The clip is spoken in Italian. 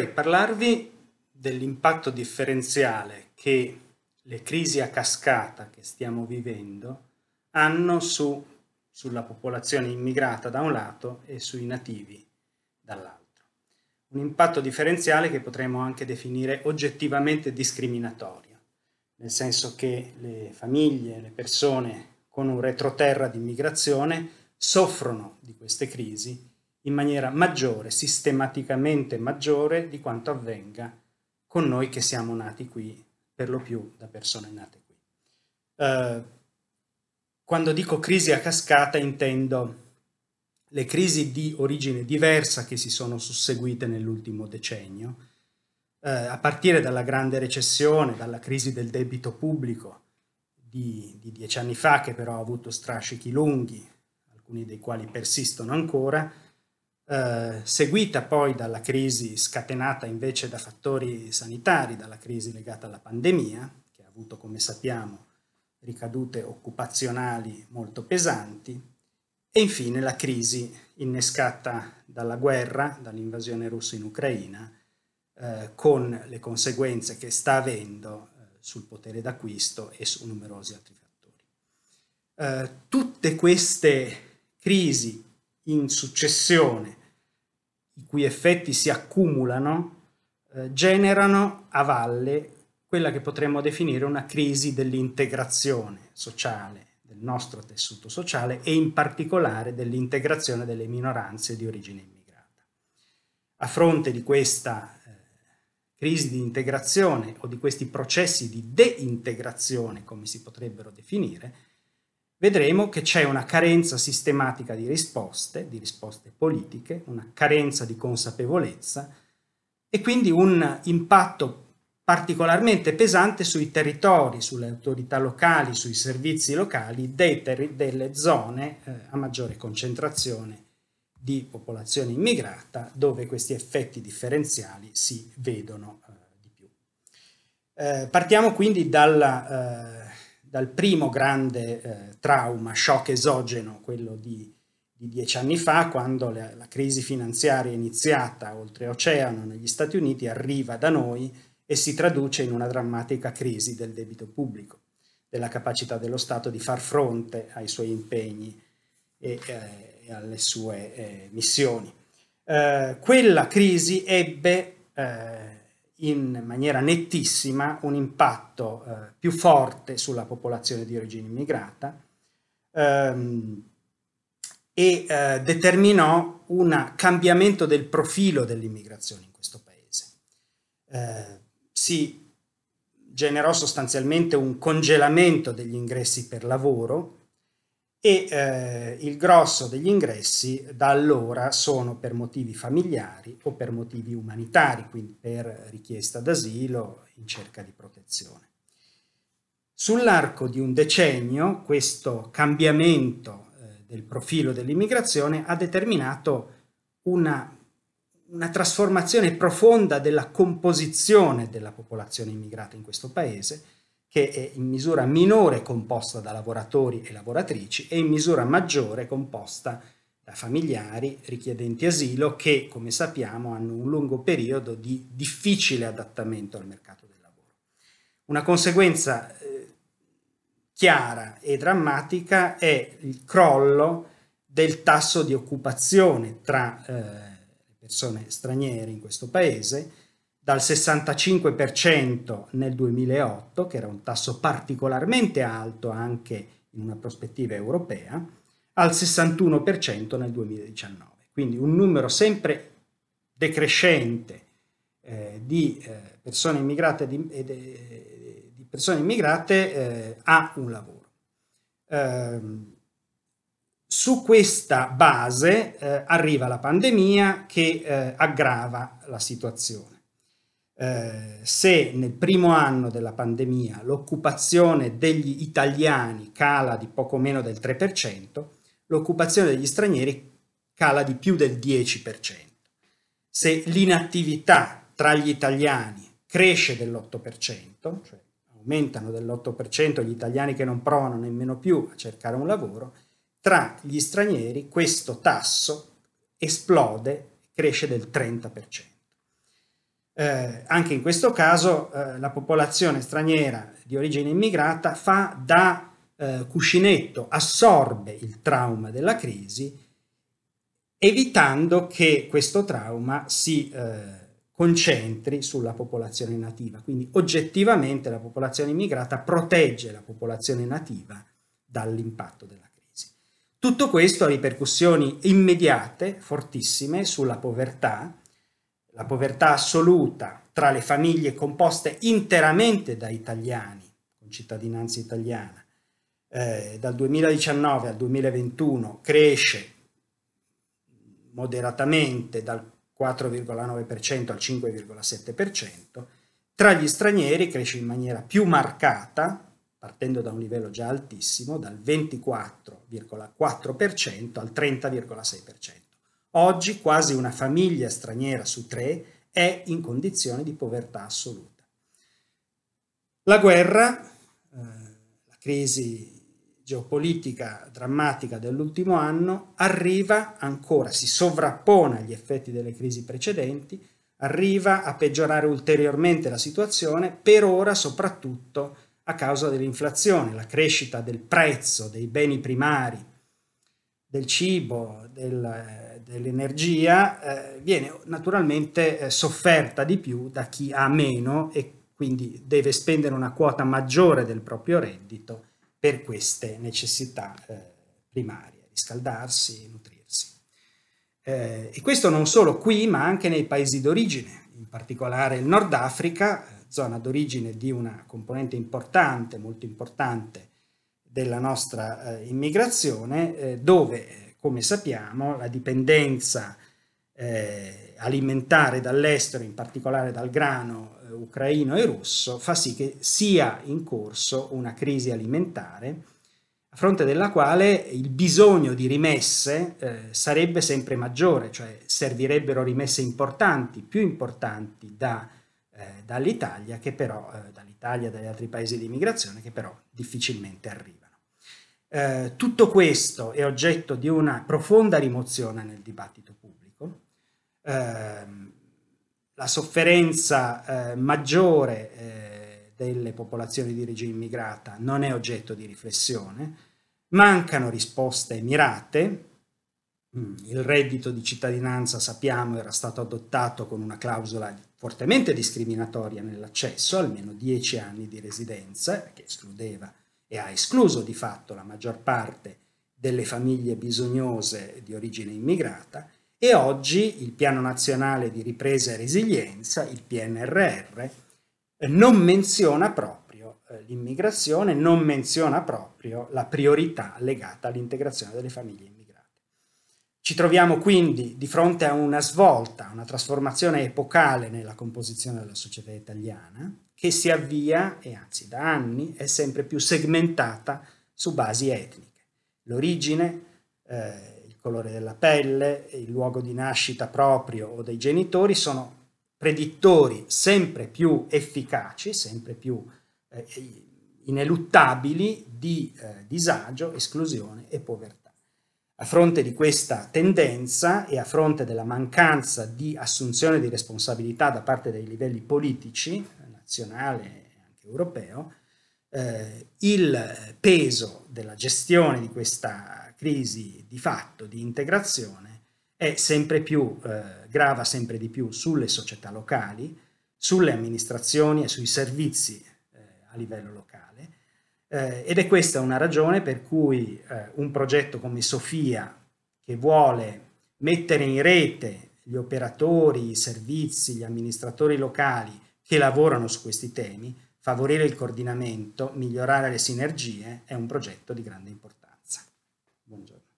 vorrei parlarvi dell'impatto differenziale che le crisi a cascata che stiamo vivendo hanno su, sulla popolazione immigrata da un lato e sui nativi dall'altro. Un impatto differenziale che potremmo anche definire oggettivamente discriminatorio, nel senso che le famiglie, le persone con un retroterra di immigrazione soffrono di queste crisi in maniera maggiore, sistematicamente maggiore di quanto avvenga con noi che siamo nati qui, per lo più da persone nate qui. Eh, quando dico crisi a cascata intendo le crisi di origine diversa che si sono susseguite nell'ultimo decennio, eh, a partire dalla grande recessione, dalla crisi del debito pubblico di, di dieci anni fa, che però ha avuto strascichi lunghi, alcuni dei quali persistono ancora, eh, seguita poi dalla crisi scatenata invece da fattori sanitari, dalla crisi legata alla pandemia, che ha avuto, come sappiamo, ricadute occupazionali molto pesanti, e infine la crisi innescata dalla guerra, dall'invasione russa in Ucraina, eh, con le conseguenze che sta avendo eh, sul potere d'acquisto e su numerosi altri fattori. Eh, tutte queste crisi in successione i cui effetti si accumulano, eh, generano a valle quella che potremmo definire una crisi dell'integrazione sociale, del nostro tessuto sociale e in particolare dell'integrazione delle minoranze di origine immigrata. A fronte di questa eh, crisi di integrazione o di questi processi di deintegrazione, come si potrebbero definire, vedremo che c'è una carenza sistematica di risposte, di risposte politiche, una carenza di consapevolezza e quindi un impatto particolarmente pesante sui territori, sulle autorità locali, sui servizi locali delle zone eh, a maggiore concentrazione di popolazione immigrata dove questi effetti differenziali si vedono eh, di più. Eh, partiamo quindi dalla eh, dal primo grande eh, trauma, shock esogeno, quello di, di, dieci anni fa, quando la, la crisi finanziaria iniziata oltreoceano negli Stati Uniti arriva da noi e si traduce in una drammatica crisi del debito pubblico, della capacità dello Stato di far fronte ai suoi impegni e, eh, e alle sue eh, missioni. Eh, quella crisi ebbe eh, in maniera nettissima un impatto eh, più forte sulla popolazione di origine immigrata ehm, e eh, determinò un cambiamento del profilo dell'immigrazione in questo paese. Eh, si generò sostanzialmente un congelamento degli ingressi per lavoro e eh, il grosso degli ingressi da allora sono per motivi familiari o per motivi umanitari, quindi per richiesta d'asilo in cerca di protezione. Sull'arco di un decennio questo cambiamento eh, del profilo dell'immigrazione ha determinato una, una trasformazione profonda della composizione della popolazione immigrata in questo paese, che è in misura minore composta da lavoratori e lavoratrici e in misura maggiore composta da familiari richiedenti asilo che, come sappiamo, hanno un lungo periodo di difficile adattamento al mercato del lavoro. Una conseguenza eh, chiara e drammatica è il crollo del tasso di occupazione tra eh, persone straniere in questo paese dal 65% nel 2008, che era un tasso particolarmente alto anche in una prospettiva europea, al 61% nel 2019. Quindi un numero sempre decrescente eh, di, eh, persone immigrate, di, eh, di persone immigrate eh, a un lavoro. Ehm, su questa base eh, arriva la pandemia che aggrava la situazione eh, se nel primo anno della pandemia l'occupazione degli italiani cala di poco meno del 3%, l'occupazione degli stranieri cala di più del 10%. Se l'inattività tra gli italiani cresce dell'8%, cioè aumentano dell'8% gli italiani che non provano nemmeno più a cercare un lavoro, tra gli stranieri questo tasso esplode, cresce del 30% eh, anche in questo caso eh, la popolazione straniera di origine immigrata fa da eh, cuscinetto, assorbe il trauma della crisi, evitando che questo trauma si eh, concentri sulla popolazione nativa. Quindi oggettivamente la popolazione immigrata protegge la popolazione nativa dall'impatto della crisi. Tutto questo ha ripercussioni immediate, fortissime, sulla povertà, la povertà assoluta tra le famiglie composte interamente da italiani, con cittadinanza italiana, eh, dal 2019 al 2021 cresce moderatamente dal 4,9% al 5,7%, tra gli stranieri cresce in maniera più marcata, partendo da un livello già altissimo, dal 24,4% al 30,6%. Oggi quasi una famiglia straniera su tre è in condizione di povertà assoluta. La guerra, eh, la crisi geopolitica drammatica dell'ultimo anno, arriva ancora, si sovrappone agli effetti delle crisi precedenti, arriva a peggiorare ulteriormente la situazione, per ora soprattutto a causa dell'inflazione, la crescita del prezzo dei beni primari del cibo, del, eh, dell'energia, eh, viene naturalmente eh, sofferta di più da chi ha meno e quindi deve spendere una quota maggiore del proprio reddito per queste necessità eh, primarie, riscaldarsi, nutrirsi. Eh, e questo non solo qui, ma anche nei paesi d'origine, in particolare il Nord Africa, eh, zona d'origine di una componente importante, molto importante, della nostra eh, immigrazione, eh, dove, eh, come sappiamo, la dipendenza eh, alimentare dall'estero, in particolare dal grano eh, ucraino e russo, fa sì che sia in corso una crisi alimentare a fronte della quale il bisogno di rimesse eh, sarebbe sempre maggiore, cioè servirebbero rimesse importanti, più importanti da eh, dall'Italia, che però, eh, dall'Italia e dagli altri paesi di immigrazione, che però difficilmente arrivano. Eh, tutto questo è oggetto di una profonda rimozione nel dibattito pubblico. Ehm, la sofferenza eh, maggiore eh, delle popolazioni di origine immigrata non è oggetto di riflessione, mancano risposte mirate, mm, il reddito di cittadinanza, sappiamo, era stato adottato con una clausola fortemente discriminatoria nell'accesso, almeno 10 anni di residenza, che escludeva e ha escluso di fatto la maggior parte delle famiglie bisognose di origine immigrata, e oggi il Piano Nazionale di Ripresa e Resilienza, il PNRR, non menziona proprio eh, l'immigrazione, non menziona proprio la priorità legata all'integrazione delle famiglie immigrate. Ci troviamo quindi di fronte a una svolta, una trasformazione epocale nella composizione della società italiana, che si avvia, e anzi da anni, è sempre più segmentata su basi etniche. L'origine, eh, il colore della pelle, il luogo di nascita proprio o dei genitori sono predittori sempre più efficaci, sempre più eh, ineluttabili di eh, disagio, esclusione e povertà. A fronte di questa tendenza e a fronte della mancanza di assunzione di responsabilità da parte dei livelli politici, nazionale e anche europeo, eh, il peso della gestione di questa crisi di fatto di integrazione è sempre più, eh, grava sempre di più sulle società locali, sulle amministrazioni e sui servizi eh, a livello locale eh, ed è questa una ragione per cui eh, un progetto come Sofia, che vuole mettere in rete gli operatori, i servizi, gli amministratori locali che lavorano su questi temi, favorire il coordinamento, migliorare le sinergie, è un progetto di grande importanza. Buongiorno.